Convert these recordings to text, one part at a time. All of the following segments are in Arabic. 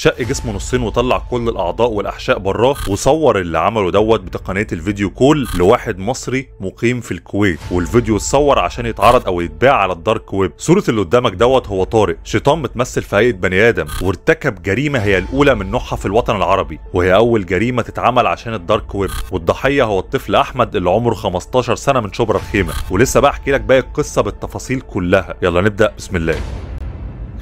شق جسمه نصين وطلع كل الاعضاء والاحشاء براه وصور اللي عمله دوت بتقنيه الفيديو كول لواحد مصري مقيم في الكويت والفيديو اتصور عشان يتعرض او يتباع على الدارك ويب صوره اللي قدامك دوت هو طارق شيطان متمثل في هيئه بني ادم وارتكب جريمه هي الاولى من نوعها في الوطن العربي وهي اول جريمه تتعمل عشان الدارك ويب والضحيه هو الطفل احمد اللي عمره 15 سنه من شبرا الخيمه ولسه بقى احكي لك باقي القصه بالتفاصيل كلها يلا نبدا بسم الله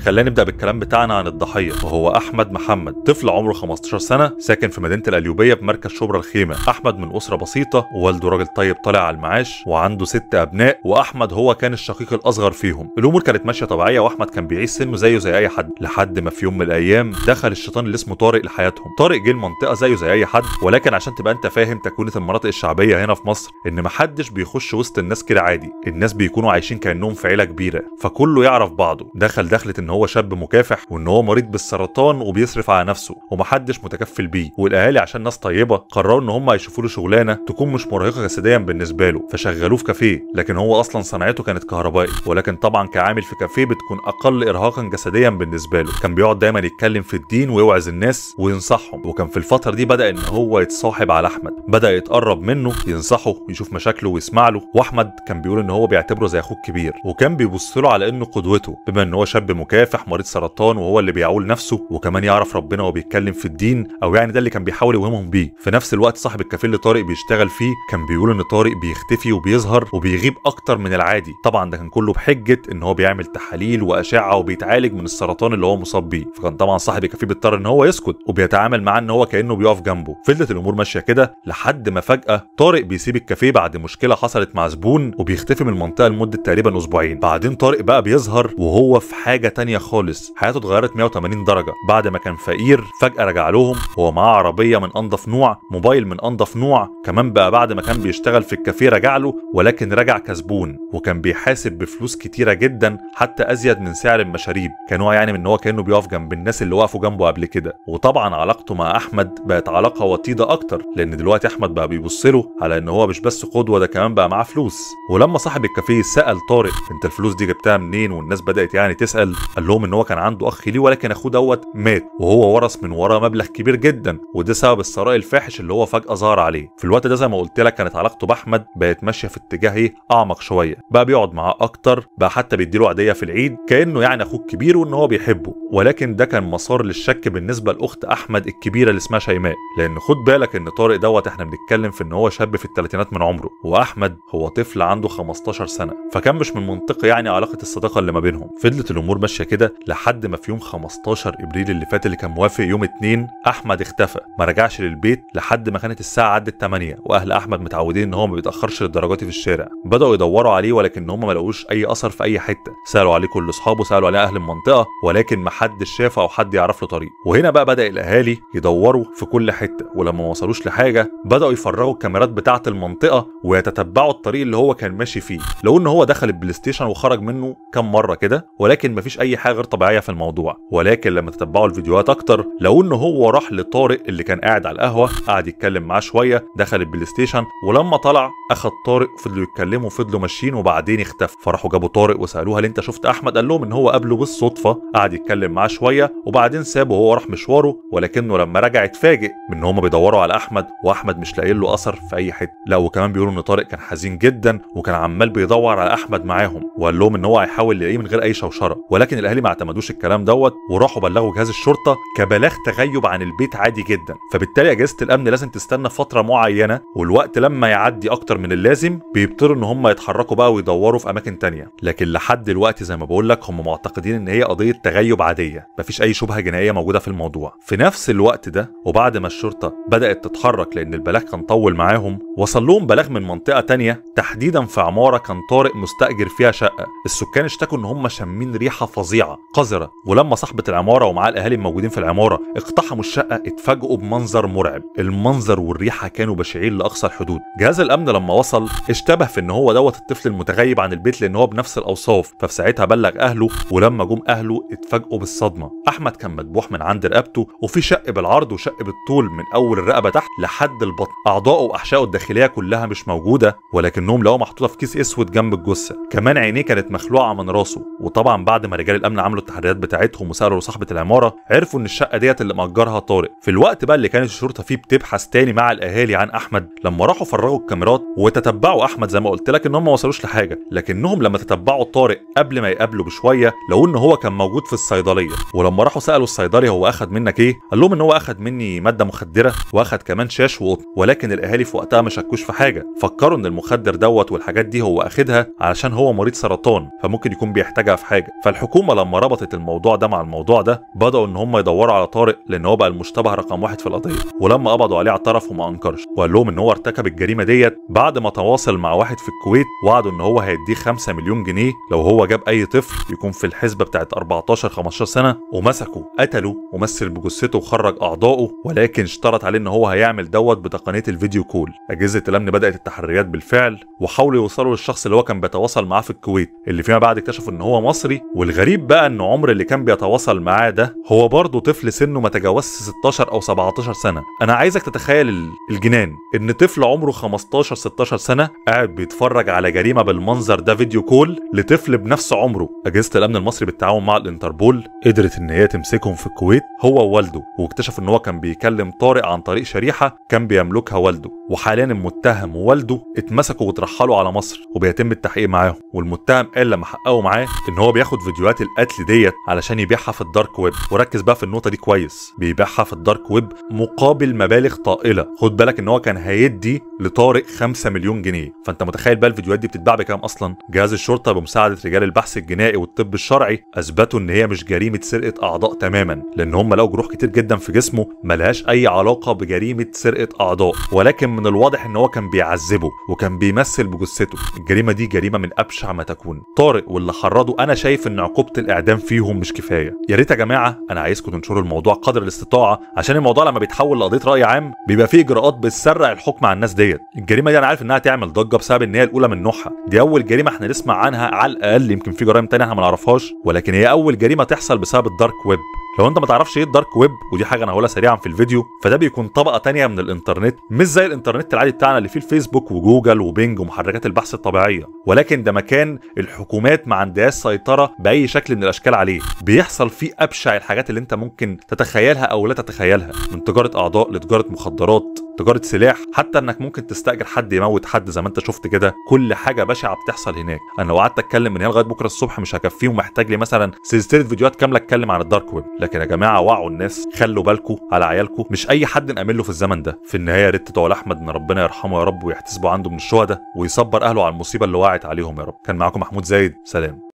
خلينا نبدا بالكلام بتاعنا عن الضحيه وهو احمد محمد طفل عمره 15 سنه ساكن في مدينه الاليوبيه بمركز شبرا الخيمه احمد من اسره بسيطه ووالده راجل طيب طالع على المعاش وعنده ست ابناء واحمد هو كان الشقيق الاصغر فيهم الامور كانت ماشيه طبيعيه واحمد كان بيعيش سنه زيه زي اي حد لحد ما في يوم من الايام دخل الشيطان اللي اسمه طارق لحياتهم طارق جه المنطقه زيه زي اي حد ولكن عشان تبقى انت فاهم تكوينه المناطق الشعبيه هنا في مصر ان محدش بيخش وسط الناس كده عادي الناس بيكونوا عايشين كانهم في عيله كبيره فكله يعرف بعضه دخل دخلت ان هو شاب مكافح وان هو مريض بالسرطان وبيصرف على نفسه ومحدش متكفل بيه والاهالي عشان ناس طيبه قرروا ان هم يشوفوا له شغلانه تكون مش مرهقه جسديا بالنسبه له فشغلوه في كافيه لكن هو اصلا صنعته كانت كهربائي ولكن طبعا كعامل في كافيه بتكون اقل ارهاقا جسديا بالنسبه له كان بيقعد دايما يتكلم في الدين ويوعظ الناس وينصحهم وكان في الفتره دي بدا ان هو يتصاحب على احمد بدا يتقرب منه ينصحه يشوف مشاكله ويسمع له واحمد كان بيقول ان هو بيعتبره زي اخوه الكبير وكان بيبص له على انه قدوته بما ان هو شاب مكافح مكافح مريض سرطان وهو اللي بيعول نفسه وكمان يعرف ربنا وهو بيتكلم في الدين او يعني ده اللي كان بيحاول يوهمهم بيه في نفس الوقت صاحب الكافيه اللي طارق بيشتغل فيه كان بيقول ان طارق بيختفي وبيظهر وبيغيب اكتر من العادي طبعا ده كان كله بحجه ان هو بيعمل تحاليل واشعه وبيتعالج من السرطان اللي هو مصاب بيه فكان طبعا صاحب الكافيه بيضطر ان هو يسكت وبيتعامل معاه ان هو كانه بيقف جنبه فضلت الامور ماشيه كده لحد ما فجاه طارق بيسيب الكافيه بعد مشكله حصلت مع زبون وبيختفي من المنطقه لمده تقريبا اسبوعين بعدين طارق بقى بيظهر وهو في حاجه تانية تانية خالص حياته اتغيرت 180 درجة بعد ما كان فقير فجأة رجع لهم هو معاه عربية من أنظف نوع موبايل من أنظف نوع كمان بقى بعد ما كان بيشتغل في الكافيه رجع له ولكن رجع كسبون وكان بيحاسب بفلوس كتيرة جدا حتى أزيد من سعر المشاريب كان هو يعني من هو كأنه بيقف جنب الناس اللي وقفوا جنبه قبل كده وطبعا علاقته مع أحمد بقت علاقة وطيدة أكتر لأن دلوقتي أحمد بقى بيبص له على إن هو مش بس قدوة ده كمان بقى معاه فلوس ولما صاحب الكافيه سأل طارق أنت الفلوس دي جبتها منين والناس بدأت يعني تسأل قال لهم ان هو كان عنده اخ ليه ولكن اخوه دوت مات وهو ورث من وراه مبلغ كبير جدا وده سبب الثراء الفاحش اللي هو فجاه ظهر عليه في الوقت ده زي ما قلت لك كانت علاقته باحمد بقت ماشيه في اتجاه ايه اعمق شويه بقى بيقعد معاه اكتر بقى حتى بيديله عاديه في العيد كانه يعني اخوه الكبير وان هو بيحبه ولكن ده كان مسار للشك بالنسبه لاخت احمد الكبيره اللي اسمها شيماء لان خد بالك ان طارق دوت احنا بنتكلم في ان هو شاب في الثلاثينات من عمره واحمد هو طفل عنده 15 سنه فكان مش من منطقي يعني علاقه الصداقه اللي ما بينهم فضلت الامور ماشيه كده لحد ما في يوم 15 ابريل اللي فات اللي كان موافق يوم 2 احمد اختفى ما رجعش للبيت لحد ما كانت الساعه عدت 8 واهل احمد متعودين ان هو ما بيتاخرش للدرجات في الشارع بداوا يدوروا عليه ولكن هم ما لقوش اي اثر في اي حته سالوا عليه كل اصحابه سالوا عليه اهل المنطقه ولكن ما حدش شافه او حد يعرف له طريق وهنا بقى بدا الاهالي يدوروا في كل حته ولما ما وصلوش لحاجه بداوا يفرغوا الكاميرات بتاعه المنطقه ويتتبعوا الطريق اللي هو كان ماشي فيه لو ان هو دخل البلاي ستيشن وخرج منه كام مره كده ولكن مفيش اي حاجه غير طبيعيه في الموضوع ولكن لما تتبعوا الفيديوهات اكتر لقوا ان هو راح لطارق اللي كان قاعد على القهوه قعد يتكلم معاه شويه دخل البلاي ستيشن ولما طلع اخد طارق فضلوا يتكلموا فضلوا ماشيين وبعدين اختفى فراحوا جابوا طارق وسالوه هل انت شفت احمد قال لهم ان هو قابله بالصدفه قعد يتكلم معاه شويه وبعدين سابه وهو راح مشواره ولكنه لما رجع اتفاجئ بان هم بيدوروا على احمد واحمد مش لاقيين له اثر في اي حته لا وكمان بيقولوا ان طارق كان حزين جدا وكان عمال بيدور على احمد معاهم وقال لهم ان هو هيحاول يلاقيه من غير اي شوشره ولكن الاهلي ما اعتمدوش الكلام دوت وراحوا بلغوا جهاز الشرطه كبلاغ تغيب عن البيت عادي جدا فبالتالي اجهزه الامن لازم تستنى فتره معينه والوقت لما يعدي اكتر من اللازم بيبتدوا ان هم يتحركوا بقى ويدوروا في اماكن تانية لكن لحد دلوقتي زي ما بقول لك هم معتقدين ان هي قضيه تغيب عاديه مفيش اي شبهه جنائيه موجوده في الموضوع في نفس الوقت ده وبعد ما الشرطه بدات تتحرك لان البلاغ كان طول معاهم وصل لهم بلاغ من منطقه تانية تحديدا في عماره كان طارق مستاجر فيها شقه السكان اشتكوا ان هم شامين ريحه فظيعه فظيعه قذره ولما صاحبه العماره ومعاه الاهالي الموجودين في العماره اقتحموا الشقه اتفاجئوا بمنظر مرعب المنظر والريحه كانوا بشعين لاقصى الحدود جهاز الامن لما وصل اشتبه في ان هو دوت الطفل المتغيب عن البيت لان هو بنفس الاوصاف ففي ساعتها بلغ اهله ولما جم اهله اتفاجئوا بالصدمه احمد كان مدبوح من عند رقبته وفي شق بالعرض وشق بالطول من اول الرقبه تحت لحد البطن اعضائه واحشائه الداخليه كلها مش موجوده ولكنهم لقوا محطوطه في كيس اسود جنب الجثه كمان عينيه كانت مخلوعه من راسه وطبعا بعد ما رجال الامن عملوا التحريات بتاعتهم وسالوا صاحبه العماره عرفوا ان الشقه ديت اللي مأجرها طارق في الوقت بقى اللي كانت الشرطه فيه بتبحث تاني مع الاهالي عن احمد لما راحوا فرغوا الكاميرات وتتبعوا احمد زي ما قلت لك ان هم ما وصلوش لحاجه لكنهم لما تتبعوا طارق قبل ما يقابله بشويه لقوا ان هو كان موجود في الصيدليه ولما راحوا سالوا الصيدلي هو اخد منك ايه قال لهم ان هو اخد مني ماده مخدره واخد كمان شاش وقطن ولكن الاهالي في وقتها ما شكوش في حاجه فكروا ان المخدر دوت والحاجات دي هو اخدها علشان هو مريض سرطان فممكن يكون بيحتاجها في حاجه فالحكومه هم لما ربطت الموضوع ده مع الموضوع ده بدأوا إن هم يدوروا على طارق لأن هو بقى المشتبه رقم واحد في القضية ولما قبضوا عليه اعترف وما أنكرش وقال لهم إن هو ارتكب الجريمة ديت بعد ما تواصل مع واحد في الكويت وعده إن هو هيديه 5 مليون جنيه لو هو جاب أي طفل يكون في الحسبة بتاعت 14 15 سنة ومسكه قتله ومثل بجثته وخرج أعضائه ولكن اشترط عليه إن هو هيعمل دوت بتقنية الفيديو كول أجهزة الأمن بدأت التحريات بالفعل وحاولوا يوصلوا للشخص اللي هو كان بيتواصل معاه في الكويت اللي فيما بعد اكتشفوا إن هو مصري والغريب الغريب بقى ان عمر اللي كان بيتواصل معاه ده هو برضه طفل سنه ما تجاوزش 16 او 17 سنه انا عايزك تتخيل الجنان ان طفل عمره 15 16 سنه قاعد بيتفرج على جريمه بالمنظر ده فيديو كول لطفل بنفس عمره اجهزه الامن المصري بالتعاون مع الانتربول قدرت ان هي تمسكهم في الكويت هو ووالده واكتشف ان هو كان بيكلم طارق عن طريق شريحه كان بيملكها والده وحاليا المتهم ووالده اتمسكوا وترحلوا على مصر وبيتم التحقيق معاهم والمتهم قال لما حققوا معاه ان هو بياخد فيديوهات القتل ديت علشان يبيعها في الدارك ويب وركز بقى في النقطه دي كويس بيبيعها في الدارك ويب مقابل مبالغ طائله خد بالك ان هو كان هيدي لطارق 5 مليون جنيه فانت متخيل بقى الفيديوهات دي بتتباع بكام اصلا جهاز الشرطه بمساعده رجال البحث الجنائي والطب الشرعي اثبتوا ان هي مش جريمه سرقه اعضاء تماما لان هم لقوا جروح كتير جدا في جسمه ملهاش اي علاقه بجريمه سرقه اعضاء ولكن من الواضح ان هو كان بيعذبه وكان بيمثل بجثته الجريمه دي جريمه من ابشع ما تكون طارق واللي حرضه انا شايف ان عقوبته وقت الاعدام فيهم مش كفايه يا ريت يا جماعه انا عايزكم تنشروا الموضوع قدر الاستطاعه عشان الموضوع لما بيتحول لقضيه راي عام بيبقى فيه اجراءات بتسرع الحكم على الناس ديت الجريمه دي انا عارف انها تعمل ضجه بسبب ان هي الاولى من نوعها دي اول جريمه احنا نسمع عنها على الاقل يمكن في جرائم تانية احنا ما نعرفهاش ولكن هي اول جريمه تحصل بسبب الدارك ويب لو انت ما تعرفش ايه الدارك ويب ودي حاجه انا هقولها سريعا في الفيديو فده بيكون طبقه تانية من الانترنت مش زي الانترنت العادي بتاعنا اللي فيه الفيسبوك وجوجل وبينج ومحركات البحث الطبيعيه ولكن ده مكان الحكومات ما عندهاش سيطره باي شكل من الاشكال عليه بيحصل فيه ابشع الحاجات اللي انت ممكن تتخيلها او لا تتخيلها من تجاره اعضاء لتجاره مخدرات تجاره سلاح حتى انك ممكن تستاجر حد يموت حد زي ما انت شفت كده كل حاجه بشعه بتحصل هناك انا لو قعدت اتكلم من هنا لغايه بكره الصبح مش هكفيه ومحتاج لي مثلا سلسله فيديوهات كامله اتكلم عن الدارك ويب لكن يا جماعه وعوا الناس خلوا بالكم على عيالكم مش اي حد نامن له في الزمن ده في النهايه يا ريت تدعوا احمد ان ربنا يرحمه يا رب ويحتسبه عنده من الشهداء ويصبر اهله على المصيبه اللي وقعت عليهم يا رب كان معاكم محمود زايد سلام